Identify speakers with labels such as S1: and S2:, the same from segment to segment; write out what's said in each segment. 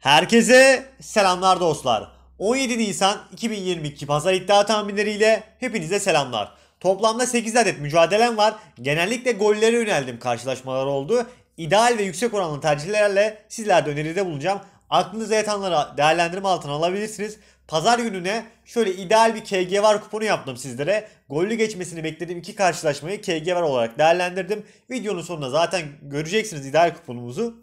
S1: Herkese selamlar dostlar. 17 Nisan 2022 pazar iddia tahminleriyle hepinize selamlar. Toplamda 8 adet mücadelem var. Genellikle gollere yöneldim karşılaşmalar oldu. İdeal ve yüksek oranlı tercihlerle sizler de öneride bulunacağım. Aklınıza yatanlara değerlendirme altına alabilirsiniz. Pazar gününe şöyle ideal bir KG var kuponu yaptım sizlere. Gollü geçmesini beklediğim iki karşılaşmayı KG var olarak değerlendirdim. Videonun sonunda zaten göreceksiniz ideal kuponumuzu.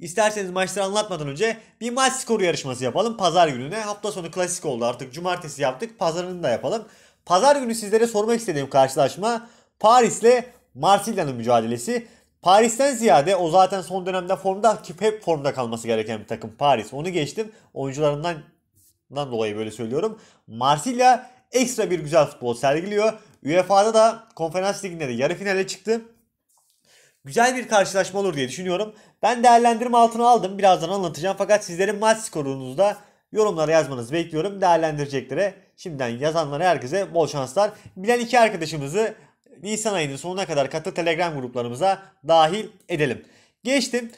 S1: İsterseniz maçları anlatmadan önce bir maç skoru yarışması yapalım pazar gününe. Hafta sonu klasik oldu artık cumartesi yaptık pazarını da yapalım. Pazar günü sizlere sormak istediğim karşılaşma Paris ile Marsilya'nın mücadelesi. Paris'ten ziyade o zaten son dönemde formda ki hep formda kalması gereken bir takım Paris. Onu geçtim. Oyuncularından dolayı böyle söylüyorum. Marsilya ekstra bir güzel futbol sergiliyor. UEFA'da da konferans liginde de yarı finale çıktı güzel bir karşılaşma olur diye düşünüyorum. Ben değerlendirme altına aldım. Birazdan anlatacağım. Fakat sizlerin maç skorunuzu da yorumlara yazmanızı bekliyorum. Değerlendireceklere şimdiden yazanlara herkese bol şanslar. Bilen iki arkadaşımızı Nisan ayının sonuna kadar katı Telegram gruplarımıza dahil edelim. Geçtim.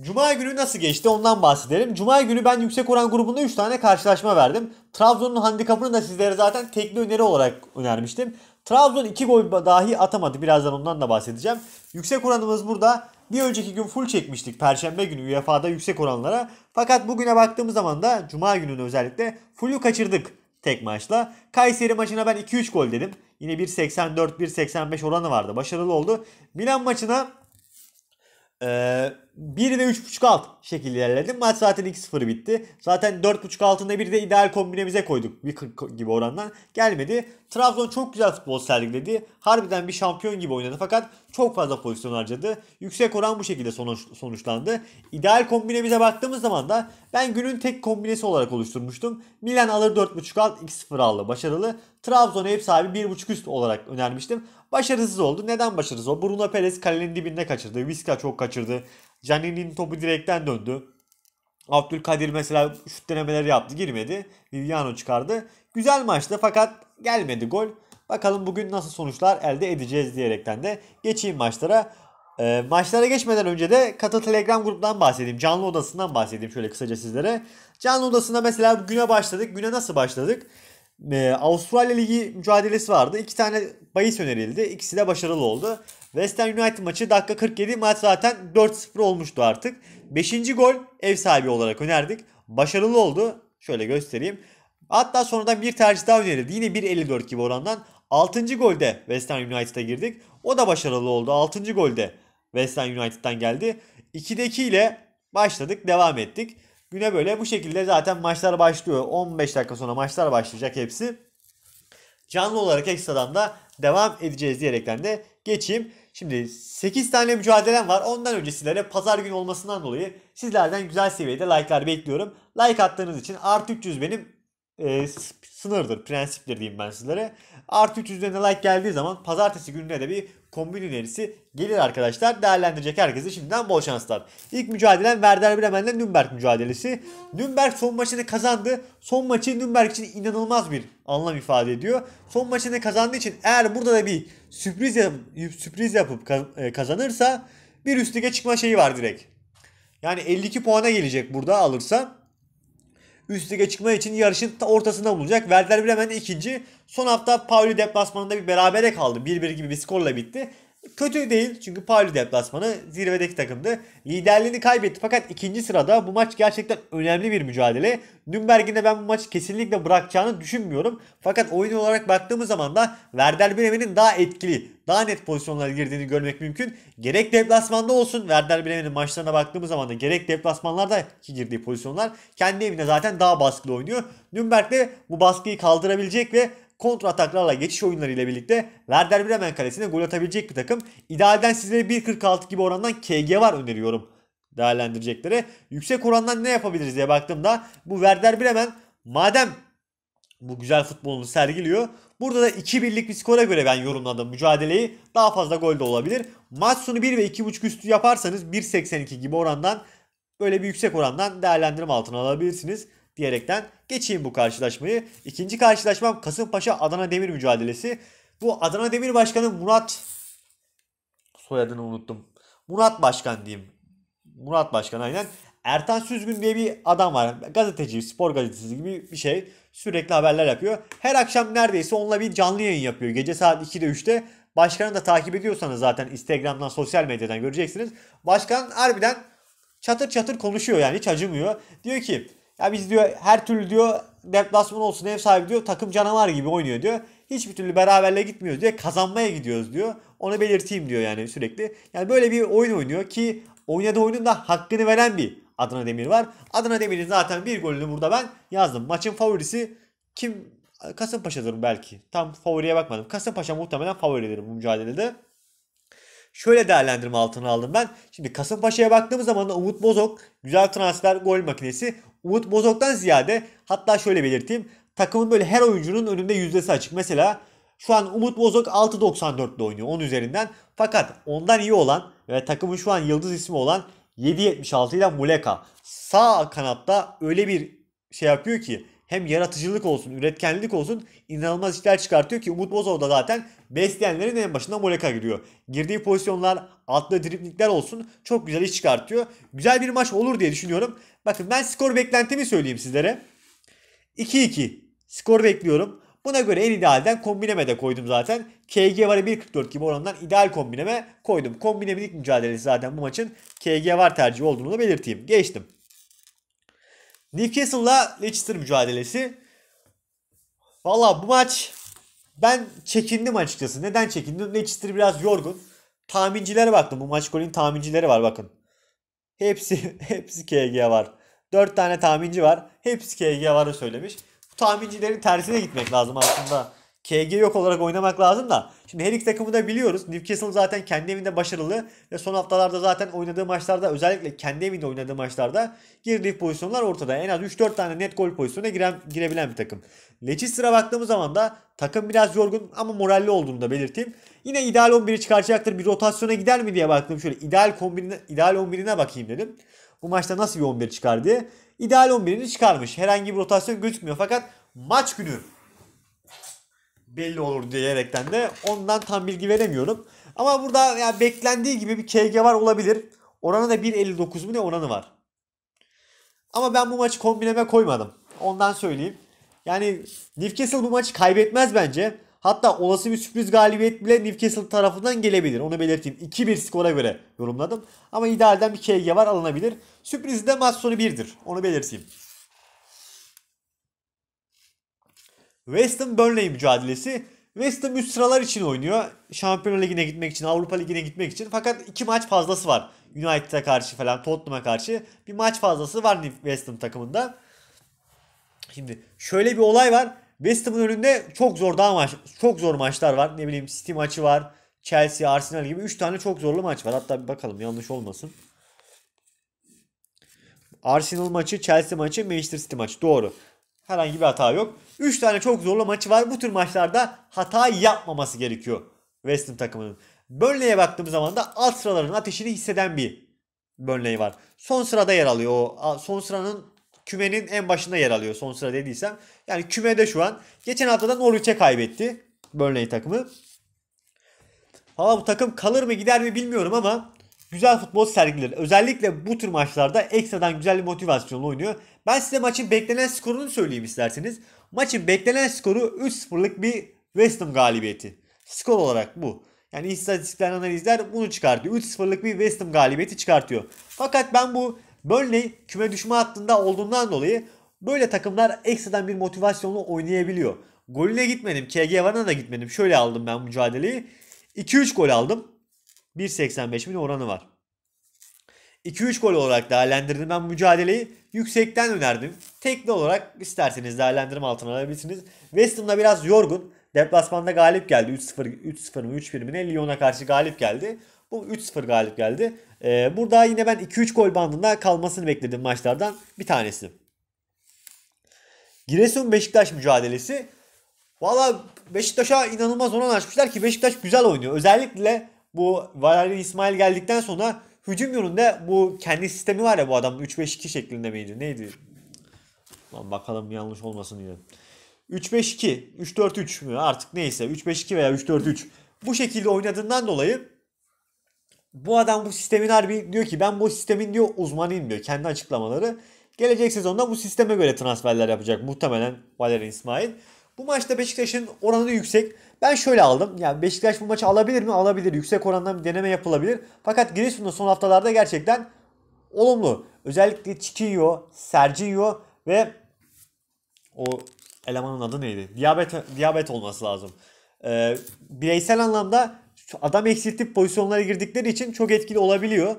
S1: Cuma günü nasıl geçti ondan bahsedelim. Cuma günü ben yüksek oran grubunda 3 tane karşılaşma verdim. Trabzon'un handikapını da sizlere zaten tekli öneri olarak önermiştim. Trabzon 2 gol dahi atamadı. Birazdan ondan da bahsedeceğim. Yüksek oranımız burada. Bir önceki gün full çekmiştik Perşembe günü UEFA'da yüksek oranlara. Fakat bugüne baktığımız zaman da Cuma gününü özellikle full'u kaçırdık tek maçla. Kayseri maçına ben 2-3 gol dedim. Yine 1.84-1.85 oranı vardı. Başarılı oldu. Milan maçına ee, 1 ve 3.5 alt şekilde ilerledim. Maç zaten 2-0 bitti. Zaten 4.5 altında bir de ideal kombinemize koyduk. Bir gibi orandan gelmedi. Trabzon çok güzel futbol sergiledi. Harbiden bir şampiyon gibi oynadı fakat çok fazla pozisyon harcadı. Yüksek oran bu şekilde sonuç, sonuçlandı. İdeal kombinemize baktığımız zaman da ben günün tek kombinesi olarak oluşturmuştum. Milan alır 4.5 alt 2-0 aldı. Başarılı. Trabzon ev sahibi 1.5 üst olarak önermiştim. Başarısız oldu. Neden başarısız oldu? Bruno Perez kalenin dibinde kaçırdı. Vizca çok kaçırdı. Canini'nin topu direkten döndü. Abdülkadir mesela şut denemeleri yaptı girmedi. Viviano çıkardı. Güzel maçtı fakat gelmedi gol. Bakalım bugün nasıl sonuçlar elde edeceğiz diyerekten de geçeyim maçlara. E, maçlara geçmeden önce de Katı Telegram gruptan bahsedeyim. Canlı odasından bahsedeyim şöyle kısaca sizlere. Canlı odasında mesela güne başladık. Güne nasıl başladık? E, Avustralya Ligi mücadelesi vardı. İki tane bahis önerildi. İkisi de başarılı oldu. West Ham United maçı dakika 47 maç zaten 4-0 olmuştu artık. 5. gol ev sahibi olarak önerdik. Başarılı oldu. Şöyle göstereyim. Hatta sonradan bir tercih daha önerildi. Yine 1.54 gibi orandan. 6. golde West Ham United'a girdik. O da başarılı oldu. 6. golde West Ham United'dan geldi. 2'de 2 ile başladık, devam ettik. Güne böyle bu şekilde zaten maçlar başlıyor. 15 dakika sonra maçlar başlayacak hepsi canlı olarak ekstradan da devam edeceğiz diyerekten de geçeyim. Şimdi 8 tane mücadelem var. Ondan önce pazar günü olmasından dolayı sizlerden güzel seviyede like'lar bekliyorum. Like attığınız için artı 300 benim e, sınırdır, prensiptir diyeyim ben sizlere. Artı 3 üzerine like geldiği zaman pazartesi gününe de bir kombin önerisi gelir arkadaşlar. Değerlendirecek herkese şimdiden bol şanslar. İlk mücadelen Werder Bremen'le Nürnberg mücadelesi. Nürnberg son maçını kazandı. Son maçı Nürnberg için inanılmaz bir anlam ifade ediyor. Son maçını kazandığı için eğer burada da bir sürpriz yapıp, sürpriz yapıp e, kazanırsa bir üst lige çıkma şeyi var direkt. Yani 52 puana gelecek burada alırsa üst lige çıkma için yarışın ortasında bulunacak. Werder Bremen ikinci. Son hafta Pauli deplasmanında bir berabere kaldı. 1-1 gibi bir skorla bitti kötü değil çünkü Pauli deplasmanı zirvedeki takımdı. Liderliğini kaybetti fakat ikinci sırada bu maç gerçekten önemli bir mücadele. Nürnberg'in de ben bu maçı kesinlikle bırakacağını düşünmüyorum. Fakat oyun olarak baktığımız zaman da Werder Bremen'in daha etkili, daha net pozisyonlara girdiğini görmek mümkün. Gerek deplasmanda olsun Werder Bremen'in maçlarına baktığımız zaman da gerek deplasmanlarda ki girdiği pozisyonlar kendi evine zaten daha baskılı oynuyor. Nürnberg de bu baskıyı kaldırabilecek ve kontra ataklarla geçiş oyunları ile birlikte Werder Bremen kalesine gol atabilecek bir takım. İdealden sizlere 1.46 gibi orandan KG var öneriyorum değerlendirecekleri. Yüksek orandan ne yapabiliriz diye baktığımda bu Werder Bremen madem bu güzel futbolunu sergiliyor. Burada da 2-1'lik bir skora göre ben yorumladım mücadeleyi. Daha fazla gol de olabilir. Maç sonu 1 ve 2.5 üstü yaparsanız 1.82 gibi orandan böyle bir yüksek orandan değerlendirme altına alabilirsiniz diyerekten geçeyim bu karşılaşmayı. İkinci karşılaşmam Kasımpaşa Adana Demir mücadelesi. Bu Adana Demir Başkanı Murat soyadını unuttum. Murat Başkan diyeyim. Murat Başkan aynen. Ertan Süzgün diye bir adam var. Gazeteci, spor gazetesi gibi bir şey. Sürekli haberler yapıyor. Her akşam neredeyse onunla bir canlı yayın yapıyor. Gece saat 2'de 3'te. Başkanı da takip ediyorsanız zaten Instagram'dan, sosyal medyadan göreceksiniz. Başkan harbiden çatır çatır konuşuyor yani hiç acımıyor. Diyor ki ya biz diyor her türlü diyor deplasman olsun ev sahibi diyor takım canavar gibi oynuyor diyor. Hiçbir türlü beraberle gitmiyoruz diyor. Kazanmaya gidiyoruz diyor. Onu belirteyim diyor yani sürekli. Yani böyle bir oyun oynuyor ki oynadığı oyunun da hakkını veren bir Adana Demir var. Adana Demir'in zaten bir golünü burada ben yazdım. Maçın favorisi kim? Kasımpaşa'dır belki. Tam favoriye bakmadım. Kasımpaşa muhtemelen favoridir bu mücadelede şöyle değerlendirme altına aldım ben. Şimdi Kasımpaşa'ya baktığımız zaman da Umut Bozok güzel transfer gol makinesi. Umut Bozok'tan ziyade hatta şöyle belirteyim. Takımın böyle her oyuncunun önünde yüzdesi açık. Mesela şu an Umut Bozok 6.94'le oynuyor 10 üzerinden. Fakat ondan iyi olan ve takımın şu an yıldız ismi olan 7.76 ile Muleka. Sağ kanatta öyle bir şey yapıyor ki hem yaratıcılık olsun, üretkenlik olsun inanılmaz işler çıkartıyor ki Umut Bozov da zaten besleyenlerin en başına Moleka giriyor. Girdiği pozisyonlar, atlı driplikler olsun çok güzel iş çıkartıyor. Güzel bir maç olur diye düşünüyorum. Bakın ben skor beklentimi söyleyeyim sizlere. 2-2 skor bekliyorum. Buna göre en idealden kombineme de koydum zaten. KG var 1.44 gibi oranından ideal kombineme koydum. Kombinemelik mücadelesi zaten bu maçın KG var tercihi olduğunu da belirteyim. Geçtim. Newcastle'la Leicester mücadelesi. Valla bu maç ben çekindim açıkçası. Neden çekindim? Leicester biraz yorgun. Tahmincilere baktım. Bu maç golün tahmincileri var bakın. Hepsi hepsi KG var. 4 tane tahminci var. Hepsi KG var'ı söylemiş. Bu tahmincilerin tersine gitmek lazım aslında. KG yok olarak oynamak lazım da. Şimdi her iki takımı da biliyoruz. Newcastle zaten kendi evinde başarılı ve son haftalarda zaten oynadığı maçlarda özellikle kendi evinde oynadığı maçlarda girdiği pozisyonlar ortada. En az 3-4 tane net gol pozisyonuna giren, girebilen bir takım. Leicester'a baktığımız zaman da takım biraz yorgun ama moralli olduğunu da belirteyim. Yine ideal 11'i çıkaracaktır. Bir rotasyona gider mi diye baktım. Şöyle ideal kombine, ideal 11'ine bakayım dedim. Bu maçta nasıl bir 11 çıkar diye. İdeal 11'ini çıkarmış. Herhangi bir rotasyon gözükmüyor fakat maç günü belli olur diyerekten de ondan tam bilgi veremiyorum. Ama burada yani beklendiği gibi bir KG var olabilir. Oranı da 1.59 mu ne oranı var. Ama ben bu maçı kombineme koymadım. Ondan söyleyeyim. Yani Newcastle bu maçı kaybetmez bence. Hatta olası bir sürpriz galibiyet bile Newcastle tarafından gelebilir. Onu belirteyim. 2-1 skora göre yorumladım. Ama idealden bir KG var alınabilir. Sürpriz de maç sonu 1'dir. Onu belirteyim. Weston Ham Burnley mücadelesi. West üst sıralar için oynuyor. Şampiyonlar Ligi'ne gitmek için, Avrupa Ligi'ne gitmek için. Fakat iki maç fazlası var. United'a karşı falan, Tottenham'a karşı. Bir maç fazlası var West takımında. Şimdi şöyle bir olay var. Weston'un önünde çok zor daha maç, çok zor maçlar var. Ne bileyim City maçı var. Chelsea, Arsenal gibi 3 tane çok zorlu maç var. Hatta bir bakalım yanlış olmasın. Arsenal maçı, Chelsea maçı, Manchester City maçı. Doğru. Herhangi bir hata yok. 3 tane çok zorlu maçı var. Bu tür maçlarda hata yapmaması gerekiyor West Ham takımının. Burnley'e baktığım zaman da alt sıraların ateşini hisseden bir Burnley var. Son sırada yer alıyor. O son sıranın kümenin en başında yer alıyor son sıra dediysem. Yani kümede şu an. Geçen hafta da Norwich'e kaybetti Burnley takımı. Valla bu takım kalır mı gider mi bilmiyorum ama güzel futbol sergiler. Özellikle bu tür maçlarda ekstradan güzel bir motivasyonla oynuyor. Ben size maçın beklenen skorunu söyleyeyim isterseniz. Maçın beklenen skoru 3-0'lık bir West Ham galibiyeti. Skor olarak bu. Yani istatistikler analizler bunu çıkartıyor. 3-0'lık bir West Ham galibiyeti çıkartıyor. Fakat ben bu Burnley küme düşme hattında olduğundan dolayı böyle takımlar ekstradan bir motivasyonla oynayabiliyor. Golüne gitmedim. KG Van'a da gitmedim. Şöyle aldım ben mücadeleyi. 2-3 gol aldım. 1.85 bin oranı var. 2-3 gol olarak değerlendirdim. Ben mücadeleyi yüksekten önerdim. Tekli olarak isterseniz değerlendirme altına alabilirsiniz. West Ham'da biraz yorgun. Deplasmanda galip geldi. 3-0 3-0 mı 3-1 mi ne Lyon'a karşı galip geldi. Bu 3-0 galip geldi. Ee, burada yine ben 2-3 gol bandında kalmasını bekledim maçlardan bir tanesi. Giresun Beşiktaş mücadelesi. Valla Beşiktaş'a inanılmaz oran açmışlar ki Beşiktaş güzel oynuyor. Özellikle bu Valerian İsmail geldikten sonra Hücum yönünde bu kendi sistemi var ya bu adam 3-5-2 şeklinde miydi? Neydi? Lan bakalım yanlış olmasın diye. 3-5-2, 3-4-3 mü artık neyse 3-5-2 veya 3-4-3 bu şekilde oynadığından dolayı bu adam bu sistemin harbi diyor ki ben bu sistemin diyor uzmanıyım diyor kendi açıklamaları. Gelecek sezonda bu sisteme göre transferler yapacak muhtemelen Valerian İsmail. Bu maçta Beşiktaş'ın oranı yüksek. Ben şöyle aldım. Yani Beşiktaş bu maçı alabilir mi? Alabilir. Yüksek orandan bir deneme yapılabilir. Fakat Griezmann'ın son haftalarda gerçekten olumlu. Özellikle Chiquinho, Sergio ve o elemanın adı neydi? Diabet diabet olması lazım. Ee, bireysel anlamda adam eksiltip pozisyonlara girdikleri için çok etkili olabiliyor.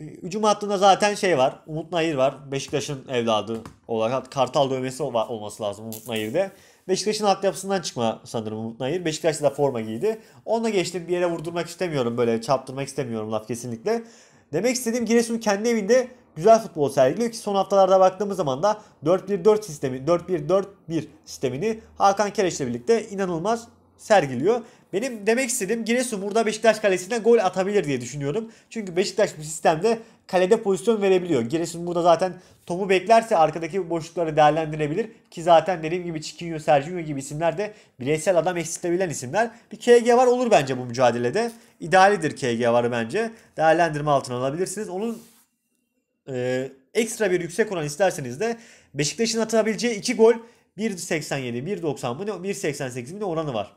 S1: Hücum hattında zaten şey var. Umut Nayir var. Beşiktaş'ın evladı olarak. Kartal dövmesi olması lazım Umut Nayir'de. Beşiktaş'ın altyapısından çıkma sanırım Umut Nayır. Beşiktaş'ta da forma giydi. Onunla geçtim bir yere vurdurmak istemiyorum böyle çarptırmak istemiyorum laf kesinlikle. Demek istediğim Giresun kendi evinde güzel futbol sergiliyor ki son haftalarda baktığımız zaman da 4-1-4 sistemi 4-1-4-1 sistemini Hakan ile birlikte inanılmaz sergiliyor. Benim demek istediğim Giresun burada Beşiktaş kalesinden gol atabilir diye düşünüyorum. Çünkü Beşiktaş bu sistemde kalede pozisyon verebiliyor. Giresun burada zaten topu beklerse arkadaki boşlukları değerlendirebilir. Ki zaten dediğim gibi Chiquinho, Sergio gibi isimler de bireysel adam eksiltebilen isimler. Bir KG var olur bence bu mücadelede. İdealidir KG var bence. Değerlendirme altına alabilirsiniz. Onun e, ekstra bir yüksek oran isterseniz de Beşiktaş'ın atabileceği 2 gol 1.87, 1.90 mı ne 1.88 mi ne oranı var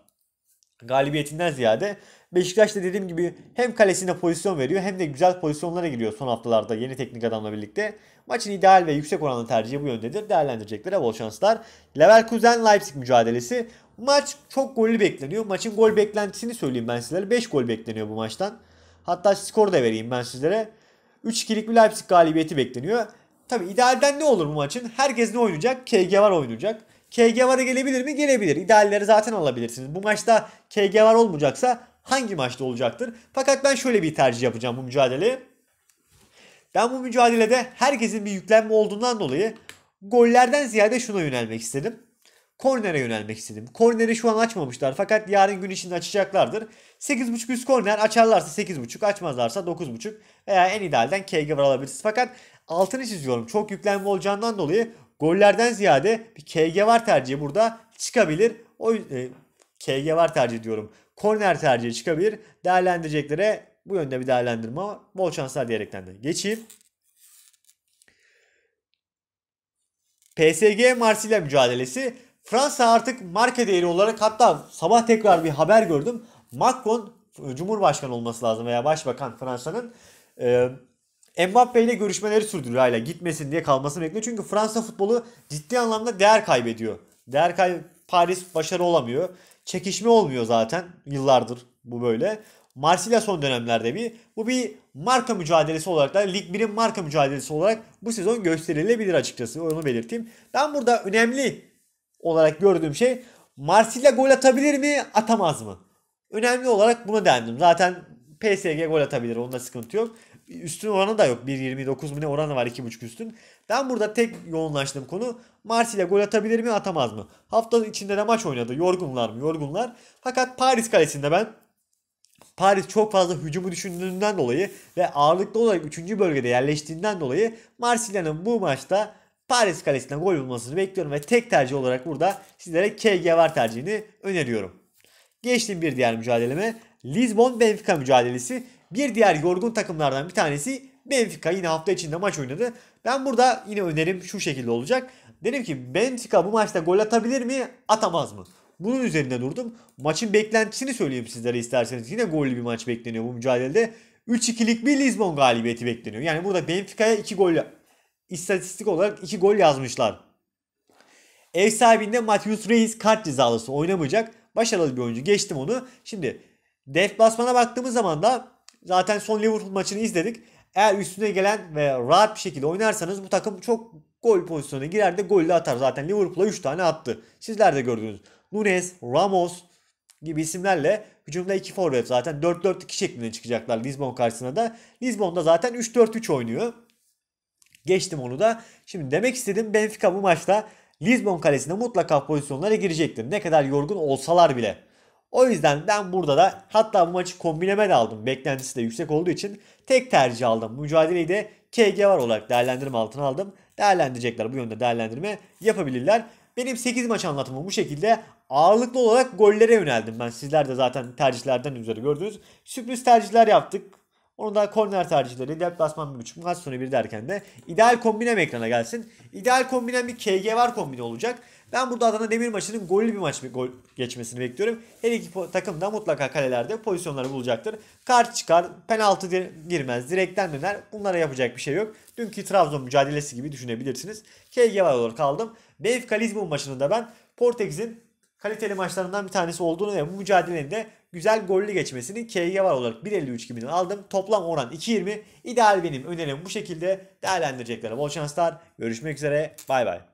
S1: galibiyetinden ziyade Beşiktaş da dediğim gibi hem kalesine pozisyon veriyor hem de güzel pozisyonlara giriyor son haftalarda yeni teknik adamla birlikte. Maçın ideal ve yüksek oranlı tercihi bu yöndedir. Değerlendireceklere bol şanslar. Leverkusen Leipzig mücadelesi. Maç çok gollü bekleniyor. Maçın gol beklentisini söyleyeyim ben sizlere. 5 gol bekleniyor bu maçtan. Hatta skoru da vereyim ben sizlere. 3-2'lik bir Leipzig galibiyeti bekleniyor. Tabi idealden ne olur bu maçın? Herkes ne oynayacak? KG var oynayacak. KG var gelebilir mi? Gelebilir. İdealleri zaten alabilirsiniz. Bu maçta KG var olmayacaksa hangi maçta olacaktır? Fakat ben şöyle bir tercih yapacağım bu mücadeleye. Ben bu mücadelede herkesin bir yüklenme olduğundan dolayı gollerden ziyade şuna yönelmek istedim. Kornere yönelmek istedim. Korneri şu an açmamışlar fakat yarın gün içinde açacaklardır. 8.5 üst korner açarlarsa 8.5 açmazlarsa 9.5 veya en idealden KG var alabilirsiniz. Fakat altını çiziyorum. Çok yüklenme olacağından dolayı Gollerden ziyade bir KG var tercihi burada çıkabilir. O e, KG var tercih diyorum. Korner tercihi çıkabilir. Değerlendireceklere bu yönde bir değerlendirme bol şanslar diyerekten de geçeyim. PSG Marsilya mücadelesi. Fransa artık marka değeri olarak hatta sabah tekrar bir haber gördüm. Macron e, Cumhurbaşkanı olması lazım veya Başbakan Fransa'nın. E, Mbappe ile görüşmeleri sürdürüyor hala gitmesin diye kalmasını bekliyor. Çünkü Fransa futbolu ciddi anlamda değer kaybediyor. Değer kay Paris başarı olamıyor. Çekişme olmuyor zaten yıllardır bu böyle. Marsilya son dönemlerde bir. Bu bir marka mücadelesi olarak da Lig 1'in marka mücadelesi olarak bu sezon gösterilebilir açıkçası. Onu belirteyim. Ben burada önemli olarak gördüğüm şey Marsilya gol atabilir mi atamaz mı? Önemli olarak buna dendim. Zaten PSG gol atabilir onda sıkıntı yok üstün oranı da yok. 1.29 mu ne oranı var 2.5 üstün. Ben burada tek yoğunlaştığım konu Marsilya gol atabilir mi atamaz mı? Haftanın içinde de maç oynadı. Yorgunlar mı? Yorgunlar. Fakat Paris kalesinde ben Paris çok fazla hücumu düşündüğünden dolayı ve ağırlıklı olarak 3. bölgede yerleştiğinden dolayı Marsilya'nın bu maçta Paris kalesinden gol bulmasını bekliyorum ve tek tercih olarak burada sizlere KG var tercihini öneriyorum. Geçtim bir diğer mücadeleme. Lisbon Benfica mücadelesi bir diğer yorgun takımlardan bir tanesi Benfica yine hafta içinde maç oynadı. Ben burada yine önerim şu şekilde olacak. Dedim ki Benfica bu maçta gol atabilir mi atamaz mı? Bunun üzerinde durdum. Maçın beklentisini söyleyeyim sizlere isterseniz. Yine gollü bir maç bekleniyor bu mücadelede. 3-2'lik bir Lisbon galibiyeti bekleniyor. Yani burada Benfica'ya 2 gol istatistik olarak 2 gol yazmışlar. Ev sahibinde Matheus Reis kart cezalısı oynamayacak. Başarılı bir oyuncu. Geçtim onu. Şimdi def basmana baktığımız zaman da Zaten son Liverpool maçını izledik. Eğer üstüne gelen ve rahat bir şekilde oynarsanız bu takım çok gol pozisyonuna girer de gol de atar. Zaten Liverpool'a 3 tane attı. Sizler de gördünüz. Nunes, Ramos gibi isimlerle hücumda 2 forvet zaten 4-4-2 şeklinde çıkacaklar Lisbon karşısında. da. Lisbon'da zaten 3-4-3 oynuyor. Geçtim onu da. Şimdi demek istediğim Benfica bu maçta Lisbon kalesine mutlaka pozisyonlara girecektir. Ne kadar yorgun olsalar bile. O yüzden ben burada da hatta bu maçı kombineme de aldım. Beklentisi de yüksek olduğu için tek tercih aldım. Mücadeleyi de KG var olarak değerlendirme altına aldım. Değerlendirecekler bu yönde değerlendirme yapabilirler. Benim 8 maç anlatımım bu şekilde ağırlıklı olarak gollere yöneldim. Ben sizler de zaten tercihlerden üzere gördünüz. Sürpriz tercihler yaptık. Onu da korner tercihleri, deplasman bir buçuk, maç sonu bir derken de ideal kombinem ekrana gelsin. İdeal kombinem bir KG var kombini olacak. Ben burada Adana Demirbaşı'nın gollü bir maç bir gol geçmesini bekliyorum. Her iki takım da mutlaka kalelerde pozisyonları bulacaktır. Kar çıkar, penaltı girmez, direkten döner. Bunlara yapacak bir şey yok. Dünkü Trabzon mücadelesi gibi düşünebilirsiniz. KG var olarak kaldım. Benfica Lisbon maçını da ben Portekiz'in kaliteli maçlarından bir tanesi olduğunu ve bu mücadelenin de güzel gollü geçmesini KG var olarak 1.53 gibi aldım. Toplam oran 2.20. İdeal benim önerim bu şekilde değerlendirecekler. Bol şanslar. Görüşmek üzere. Bay bay.